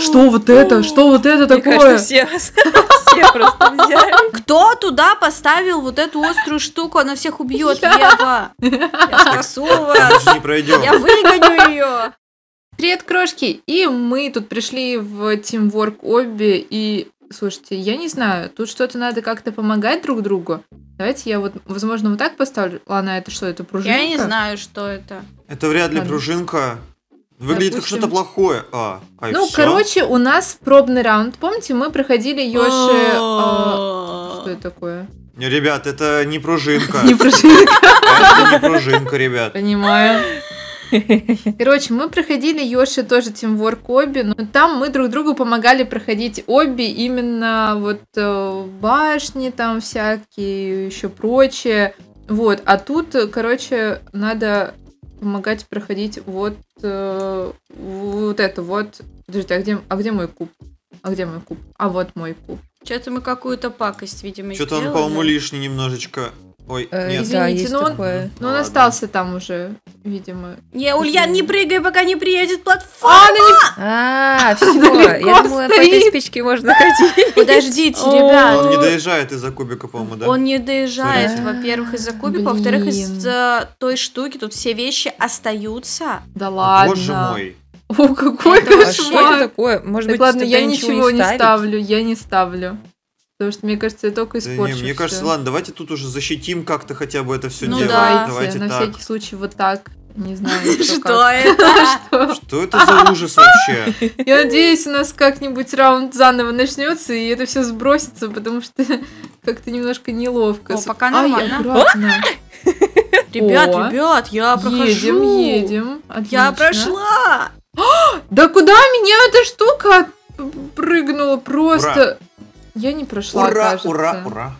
что вот это, что вот это такое? все, просто Кто туда поставил вот эту острую штуку? Она всех убьет, Ева. Я спасу вас. Не пройдем. Я выгоню ее. Привет, крошки! И мы тут пришли в Teamwork обе и Слушайте, я не знаю, тут что-то надо как-то помогать друг другу. Давайте я вот, возможно, вот так поставлю. Ладно, это что, это пружинка? Я не знаю, что это. Это вряд ли Ладно. пружинка. Выглядит Допустим. как что-то плохое. А, а ну, все? короче, у нас пробный раунд. Помните, мы проходили Йоши... А, а. Что это такое? Ребят, это не пружинка. Не пружинка. Это не пружинка, ребят. Понимаю. Короче, мы проходили Йоши тоже тимворк Оби, но там мы друг другу помогали проходить Оби именно вот э, башни там всякие, еще прочее. Вот, а тут, короче, надо помогать проходить вот, э, вот это вот. Подождите, а где, а где мой куб? А где мой куб? А вот мой куб. Что-то мы какую-то пакость, видимо, Что-то он, по-моему, лишний немножечко. Ой, э, Извините, да, но, он, но он остался там уже, видимо. Не, Ульян, не прыгай, пока не приедет платформа! А, все, я думала, по этой спичке можно ходить. Подождите, ребят. Он не доезжает из-за кубика, по-моему, да? Он не доезжает, во-первых, из-за кубика, во-вторых, из-за той штуки. Тут все вещи остаются. Да ладно. Боже мой. О, какой это кошмар. Что это такое? Может быть, ладно, я ничего не ставлю, я не ставлю. Потому что, мне кажется, я только испорчу. Да, не, мне все. кажется, ладно, давайте тут уже защитим как-то хотя бы это все ну, дело. Да, давайте на так. всякий случай вот так. Не знаю, что это. Что это за ужас вообще? Я надеюсь, у нас как-нибудь раунд заново начнется, и это все сбросится, потому что как-то немножко неловко. О, пока нормально. Ребят, ребят, я прохожу. Едем, едем. Я прошла. Да куда меня эта штука прыгнула просто? Я не прошла, Ура, кажется. ура, ура.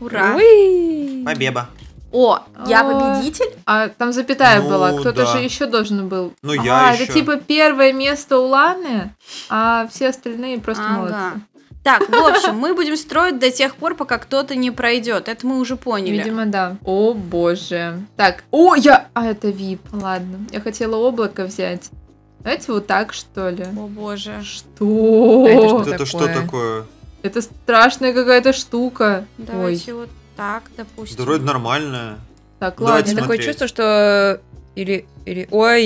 Ура. Уи! Побеба. О, я а, победитель? А там запятая ну, была, кто-то да. же еще должен был. Ну а, еще. это типа первое место у Ланы, а все остальные просто ага. молодцы. Так, в общем, мы будем строить до тех пор, пока кто-то не пройдет. Это мы уже поняли. Видимо, да. О, боже. Так, о, я... А, это VIP. Ладно, я хотела облако взять. Давайте вот так, что ли? О, боже. Что? А это что, это такое? что такое? Это страшная какая-то штука. Давайте Ой. вот так, допустим. Да вроде нормальная. Так, Давайте ладно. Такое чувство, что... Э, или, или... Ой!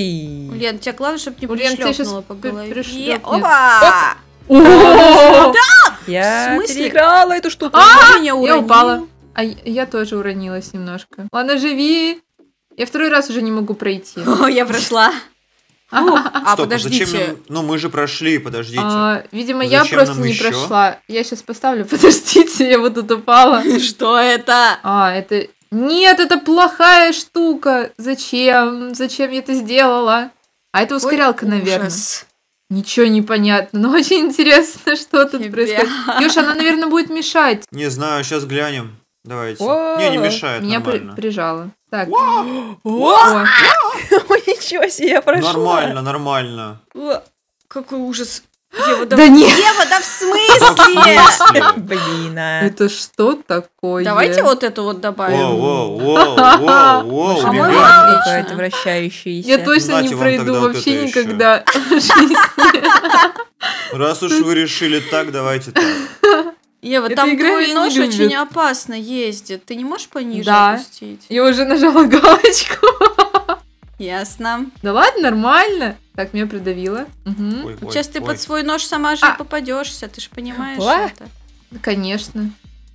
Лен, тебе главное, чтобы не Лен, пришлепнуло по голове. Пришлепнет. Опа! Да! Я переиграла эту штуку. А, я упала. А я тоже уронилась немножко. Ладно, живи. Я второй раз уже не могу пройти. О, я прошла. Ну, а Стоп, а подождите. Зачем Ну, мы же прошли, подождите. А, видимо, зачем я просто не еще? прошла. Я сейчас поставлю, подождите, я вот тут упала. Что это? А, это... Нет, это плохая штука. Зачем? Зачем я это сделала? А это ускорялка, Ой, наверное. Ужас. Ничего не понятно, но очень интересно, что тут Тебя. происходит. Юша, она, наверное, будет мешать. Не знаю, сейчас глянем. Давайте. Не, не мешает, Меня нормально. При- прижало. Так. Ничего себе, я прошла. Нормально, нормально. Какой ужас. да, да нет. Ева, да в смысле? Блин. А. Это что такое? Давайте вот это вот добавим. Воу, воу, воу, воу, а Какая-то вращающаяся. Я точно не пройду вообще никогда. Раз уж вы решили так, давайте так. Ева, Эта там игра твой нож любит. очень опасно ездит. Ты не можешь пониже да. опустить? Я уже нажала галочку. Ясно. Да ладно, нормально. Так, меня придавило. Угу. Ой, Сейчас ты ой. под свой нож сама же а. попадешься, ты же понимаешь Ла? это. Ну, конечно.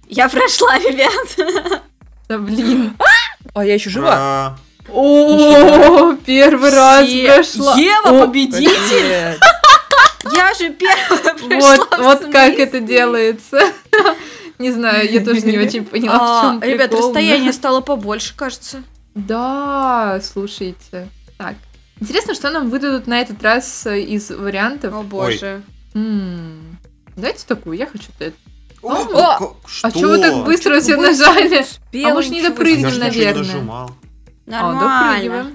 Я прошла, ребят. Да блин. А, а я еще жива. А. О, первый раз прошла. Ева, победитель! Я же первая пришла Вот, вот как это делается. Не знаю, я тоже не очень поняла, в чем а, прикол. Ребят, расстояние стало побольше, кажется. Да, слушайте. Так, интересно, что нам выдадут на этот раз э, из вариантов. О боже. Дайте такую, я хочу это. О, а что вы так быстро все нажали? А мы может не допрыгнем, наверное? Нормально.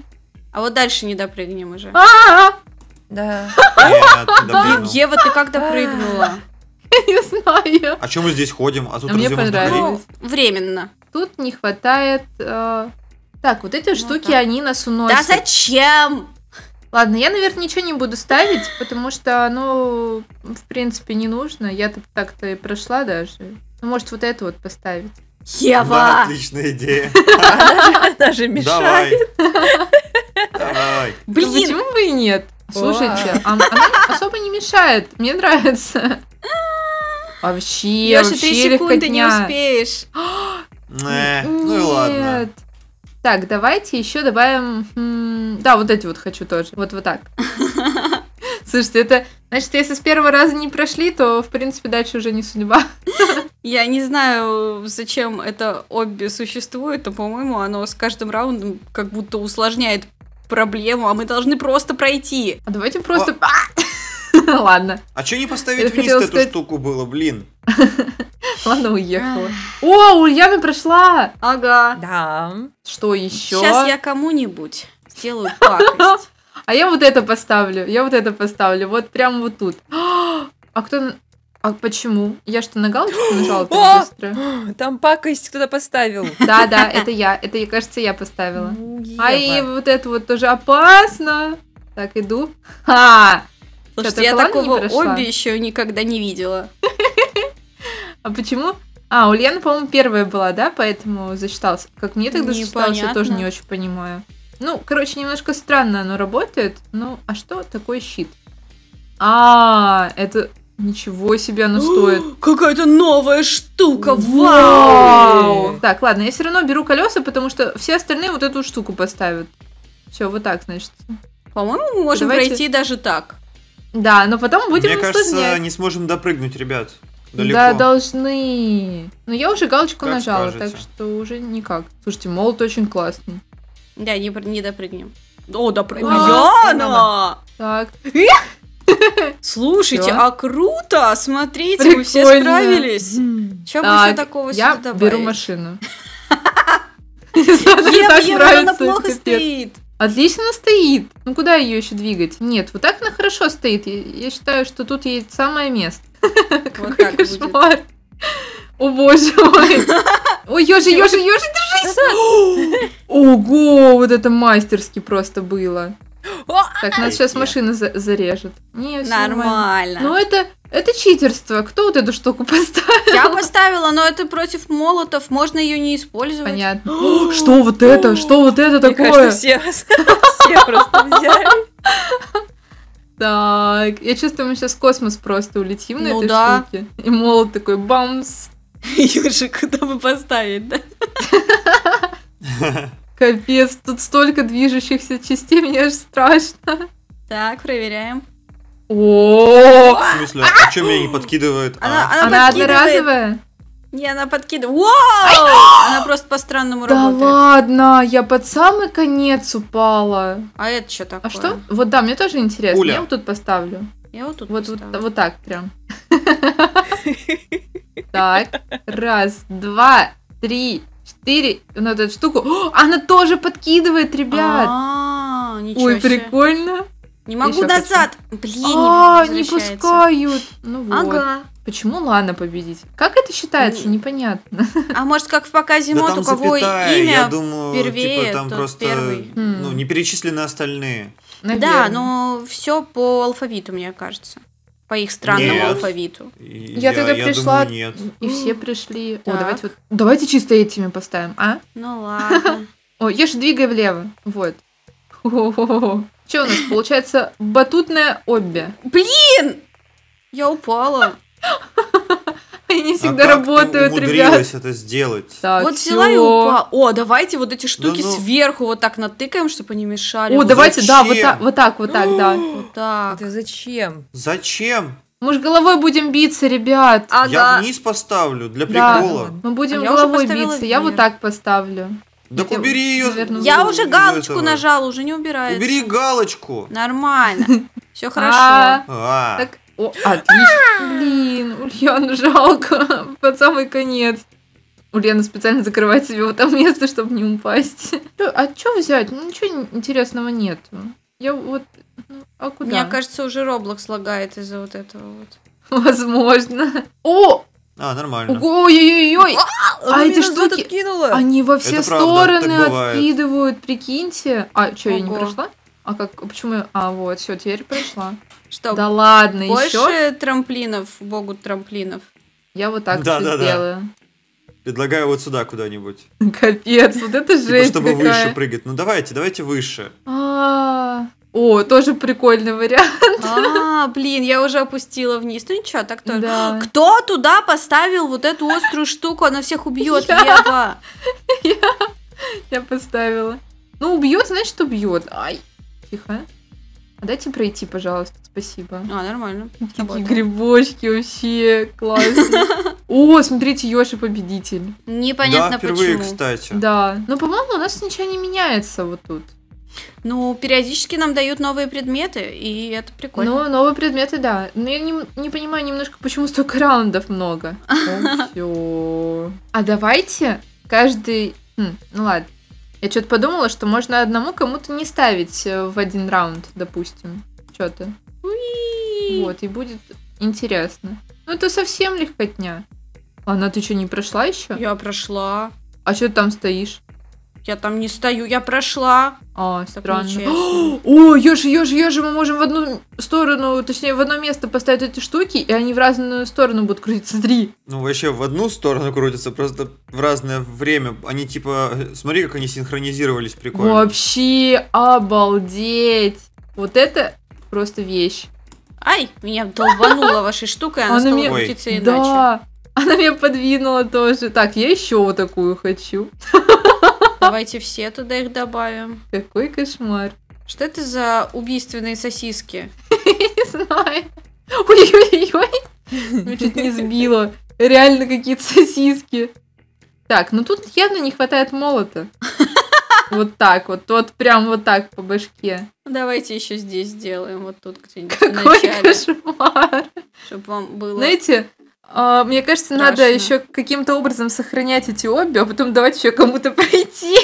А, а вот дальше не допрыгнем уже. А, да. Ну. Ева, ты как допрыгнула? Я не знаю. А чем мы здесь ходим? А тут Мне понравилось. Ну, временно. Тут не хватает... Э, так, вот эти ну штуки, они нас уносят. Да зачем? Ладно, я, наверное, ничего не буду ставить, потому что оно, в принципе, не нужно. я так-то и прошла даже. Ну, может, вот это вот поставить. Ева! Да, отличная идея. Даже мешает. Давай. Блин. Почему бы и нет? Слушайте, она особо не мешает. Мне нравится. Вообще, вообще три секунды не успеешь. Не, ну и ладно. Так, давайте еще добавим... Хм, да, вот эти вот хочу тоже. Вот вот так. Слушайте, это... Значит, если с первого раза не прошли, то, в принципе, дальше уже не судьба. Я не знаю, зачем это обе существует, но, по-моему, оно с каждым раундом как будто усложняет проблему, а мы должны просто пройти. А давайте просто... А. А! Ладно. А что не поставить вниз эту штуку было, блин? Ладно, уехала. О, Ульяна прошла! Ага. Да. Что еще? Сейчас я кому-нибудь сделаю пакость. А я вот это поставлю, я вот это поставлю, вот прямо вот тут. А кто... А почему? Я что, на галочку нажала так быстро? Там пакость кто-то поставил. Да-да, это я. Это, кажется, я поставила. А и вот это вот тоже опасно. Так, иду. Ха! Слушайте, я такого обе еще никогда не видела. А почему? А, Ульяна, по-моему, первая была, да? Поэтому засчиталась. Как мне тогда засчиталось, я тоже не очень понимаю. Ну, короче, немножко странно оно работает. Ну, а что такое щит? А, это Ничего себе оно стоит. Какая-то новая штука, вау! Так, ладно, я все равно беру колеса, потому что все остальные вот эту штуку поставят. Все, вот так, значит. По-моему, мы можем Давайте... пройти даже так. Да, но потом будем Мне кажется, не сможем допрыгнуть, ребят. Далеко. Да, должны. Но я уже галочку как нажала, скажете. так что уже никак. Слушайте, молот очень классный. Да, не, не допрыгнем. О, допрыгнем. Яна! Так. Слушайте, а круто! Смотрите, мы все справились. Чем еще такого Я беру машину. Ева, она плохо стоит. Отлично стоит. Ну куда ее еще двигать? Нет, вот так она хорошо стоит. Я, я считаю, что тут ей самое место. Какой кошмар. О боже мой. Ой, ежи, ежи, ежи, держись. Ого, вот это мастерски просто было. Так, а, нас сейчас машина за- зарежет. Не, все нормально. Ну это, это читерство. Кто вот эту штуку поставил? Я поставила, но это против молотов. Можно ее не использовать. Понятно. Что вот это? Что вот это такое? все просто взяли. Так, я чувствую, мы сейчас в космос просто улетим на ну этой штуке. И молот такой бамс. Южи, куда бы поставить, да? Капец, тут столько движущихся частей, мне аж страшно. Так, проверяем. О! В смысле, а что меня не а? подкидывает? Она одноразовая? Не, она подкидывает. Она просто по странному работает. Да ладно, я под самый конец упала. А это что такое? А что? Вот да, мне тоже интересно. Я вот тут поставлю. Я вот тут вот, вот, вот так прям. Так, раз, два, три, 4, ну, вот эту штуку. О, она тоже подкидывает, ребят! А, ничего Ой, себе. прикольно. Не могу Еще назад! Хочу. Блин, а, не, не пускают! Ну вот. Ага. Почему Лана победить? Как это считается? Не. Непонятно. А может, как в показе да мод, у кого запятая, имя я думаю, типа, первее, типа, там просто первый. Ну, хм. не перечислены остальные. Наверное. Да, но все по алфавиту, мне кажется по их странному нет. алфавиту. Я, я тогда пришла. думаю, нет. И все пришли. Так. О, давайте вот. Давайте чисто этими поставим, а? Ну ладно. О, ешь, двигай влево. Вот. Что у нас получается? батутная обе. Блин! Я упала. Не а всегда а работают, ты ребят. это сделать? Так, вот все. взяла и упала. О, давайте вот эти штуки да, ну... сверху вот так натыкаем, чтобы они мешали. О, давайте, зачем? да, вот так, вот так, вот так, да. А, вот так. Да зачем? Зачем? Мы же головой будем биться, ребят. А, я да. вниз поставлю для прикола. А Мы будем а головой биться. Вверх. Я вот так поставлю. Да убери ее. Ну, я уже галочку нажал, уже не убирается. Убери галочку. Нормально. Все хорошо. Так о, отлично. А! Блин, Ульяну жалко. Под самый конец. Ульяна специально закрывает себе вот там место, чтобы не упасть. А что взять? Ну, ничего интересного нет. Я вот... Ну, а куда? Мне кажется, уже Роблокс лагает из-за вот этого вот. Возможно. О! А, нормально. Ой-ой-ой! А, а эти штуки, они во все стороны откидывают, прикиньте. А, что, я не прошла? А как, почему? А, вот, все, теперь прошла. Что? Да ладно, больше еще? Больше трамплинов, богу трамплинов. Я вот так да, все да, сделаю. Да. Предлагаю вот сюда куда-нибудь. Капец, вот это типа, жесть типа, чтобы какая. выше прыгать. Ну давайте, давайте выше. А, о, тоже прикольный вариант. А, блин, я уже опустила вниз. Ну ничего, так тоже. Да. Кто туда поставил вот эту острую штуку? Она всех убьет, я... Ева. Я... я поставила. Ну, убьет, значит, убьет. Ай, тихо. А дайте пройти, пожалуйста, спасибо. А, нормально. Такие грибочки вообще классно. О, смотрите, Йоши победитель. Непонятно почему. да, впервые, кстати. Да. Но, ну, по-моему, у нас ничего не меняется вот тут. Ну, периодически нам дают новые предметы, и это прикольно. Ну, новые предметы, да. Но я не, не понимаю немножко, почему столько раундов много. Все. А давайте каждый... Хм, ну ладно, я что-то подумала, что можно одному кому-то не ставить э, в один раунд, допустим, что-то. Вот, и будет интересно. Ну это совсем легкотня. А Она, ты что, не прошла еще? Я прошла. А что ты там стоишь? Я там не стою, я прошла. О, странно. О, ежи, ежи, ежи, мы можем в одну сторону, точнее, в одно место поставить эти штуки, и они в разную сторону будут крутиться. Смотри. Ну, вообще, в одну сторону крутятся, просто в разное время. Они типа, смотри, как они синхронизировались, прикольно. Вообще, обалдеть. Вот это просто вещь. Ай, меня долбанула вашей штукой, она, она стала меня... крутиться иначе. Да, она меня подвинула тоже. Так, я еще вот такую хочу. Давайте все туда их добавим. Какой кошмар. Что это за убийственные сосиски? Не знаю. Ой-ой-ой. Ну, чуть не сбило. Реально какие-то сосиски. Так, ну тут явно не хватает молота. Вот так вот, вот прям вот так по башке. Давайте еще здесь сделаем, вот тут где-нибудь Какой кошмар! Чтобы вам было... Знаете, а, мне кажется, Страшно. надо еще каким-то образом сохранять эти обе, а потом давать еще кому-то пройти,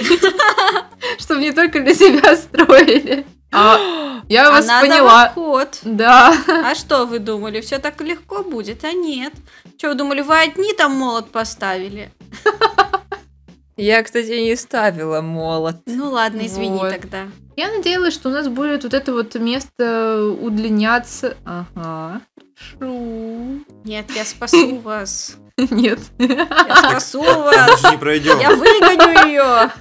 чтобы не только для себя строили. А, я а вас поняла. Да. А что вы думали? Все так легко будет? А нет. Что вы думали, вы одни там молот поставили? Я, кстати, не ставила молот. Ну ладно, извини вот. тогда. Я надеялась, что у нас будет вот это вот место удлиняться. Ага. Шу. Нет, я спасу вас. Нет. Я спасу вас. Не пройдем. Я выгоню ее.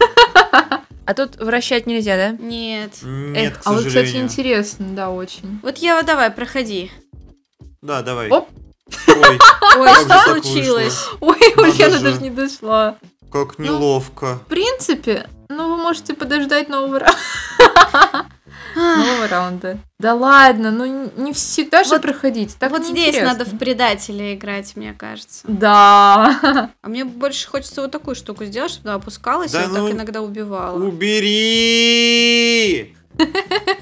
А тут вращать нельзя, да? Нет. Нет, А вот, кстати, интересно, да, очень. Вот я, вот давай, проходи. Да, давай. Оп. Ой, что случилось? Ой, я даже не дошла. Как ну, неловко. Ну, в принципе, ну вы можете подождать нового раунда. Нового раунда. Да ладно, ну не всегда же проходить. Так вот здесь надо в предателя играть, мне кажется. Да. А мне больше хочется вот такую штуку сделать, чтобы она опускалась и ну, так иногда убивала. Убери!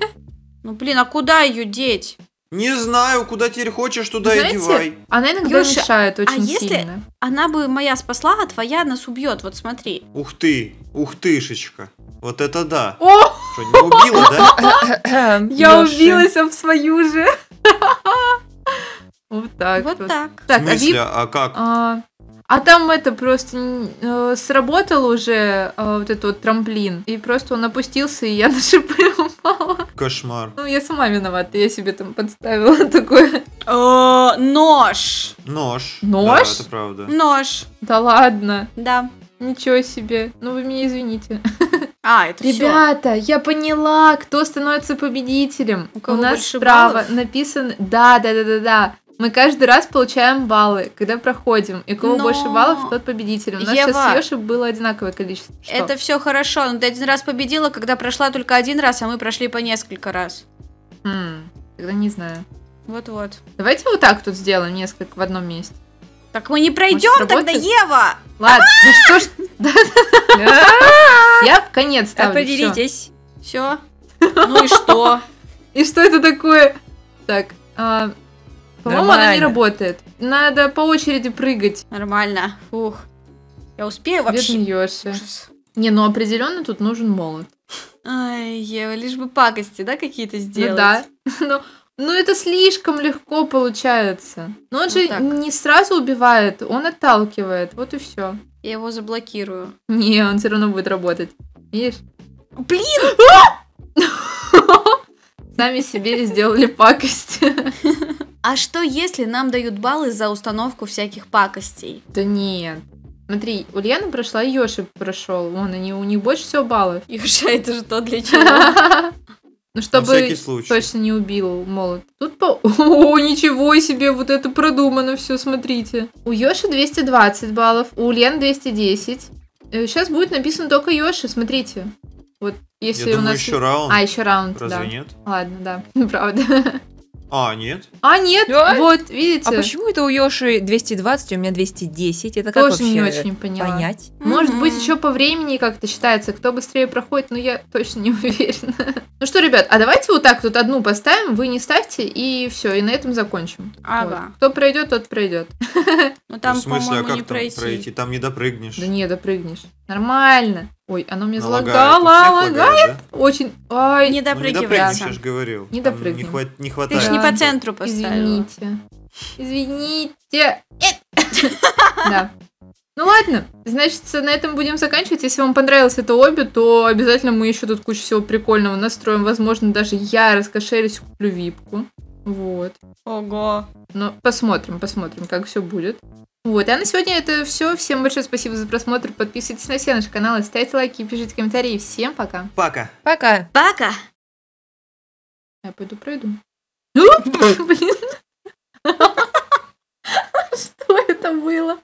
Ну блин, а куда ее деть? Не знаю, куда теперь хочешь, туда Вы Знаете, и девай. Она иногда Юша, мешает а очень а если сильно. Она бы моя спасла, а твоя нас убьет, вот смотри. Ух ты, ух тышечка. Вот это да. О! Что, не убила, да? Я убилась в свою же. Вот так вот. так. так В а смысле, а как? А, а там это просто э, сработал уже э, вот этот вот трамплин. И просто он опустился, и я на шипы упала. Кошмар. Ну, я сама виновата, я себе там подставила такое. Э, нож. Нож. Нож? Да, это правда. Нож. Да ладно. Да. Ничего себе. Ну, вы меня извините. А, это Ребята, все. я поняла, кто становится победителем. У, кого У нас справа баллов? написан... Да, да, да, да, да. Мы каждый раз получаем баллы, когда проходим. И у кого но... больше баллов, тот победитель. У нас Ева, сейчас с Ёши было одинаковое количество. Что? Это все хорошо, но ты один раз победила, когда прошла только один раз, а мы прошли по несколько раз. Хм, тогда не знаю. Вот-вот. Давайте вот так тут сделаем несколько в одном месте. Так мы не пройдем тогда, Ева! Ладно, ну что ж... Я в конец ставлю. Определитесь. Все. Ну и что? И что это такое? Так, а, по-моему, она не работает. Надо по очереди прыгать. Нормально. Ух. Я успею вообще? Бедный Не, ну определенно тут нужен молот. Ай, Ева, лишь бы пакости, да, какие-то ну сделать? Ну да. Но, но это слишком легко получается. Но он вот ну же так. не сразу убивает, он отталкивает. Вот и все. Я его заблокирую. Не, он все равно будет работать. Видишь? Блин! Сами себе сделали пакость. А что, если нам дают баллы за установку всяких пакостей? Да нет. Смотри, у Лены прошла, Йоши прошел. Вон, они, у них больше всего баллов. Йоша, это же то для чего? Ну, чтобы точно не убил молот. Тут по... О, ничего себе, вот это продумано все, смотрите. У Йоши 220 баллов, у Лен 210. Сейчас будет написано только Йоши, смотрите. Вот если Я у думаю, нас... еще раунд. А, еще раунд, Разве да. нет? Ладно, да, правда. А, нет. А, нет, да? вот, видите. А почему это у Йоши 220, а у меня 210? Это как Тоже вообще не очень поняла. понять? Mm-hmm. Может быть, еще по времени как-то считается, кто быстрее проходит, но я точно не уверена. ну что, ребят, а давайте вот так тут одну поставим, вы не ставьте, и все, и на этом закончим. Ага. Вот. Кто пройдет, тот пройдет. ну там, ну, В смысле, а как там пройти? пройти? Там не допрыгнешь. Да не допрыгнешь. Нормально. Ой, оно мне залагало, лагает. лагает. Да? Очень. Ой, Не допрыгивай. Ну, не допрыгивай, я же говорил. Не допрыгивай. Не, хват... не хватает. Ты же не по центру поставила. Извините. Извините. Э. Да. Ну ладно, значит, на этом будем заканчивать. Если вам понравилось это обе, то обязательно мы еще тут кучу всего прикольного настроим. Возможно, даже я раскошелюсь, куплю випку. Вот. Ого. Но посмотрим, посмотрим, как все будет. Вот, а на сегодня это все. Всем большое спасибо за просмотр. Подписывайтесь на все наши каналы, ставьте лайки, пишите комментарии. Всем пока. Пока. Пока. Пока. Я пойду пройду. Блин. Что это было?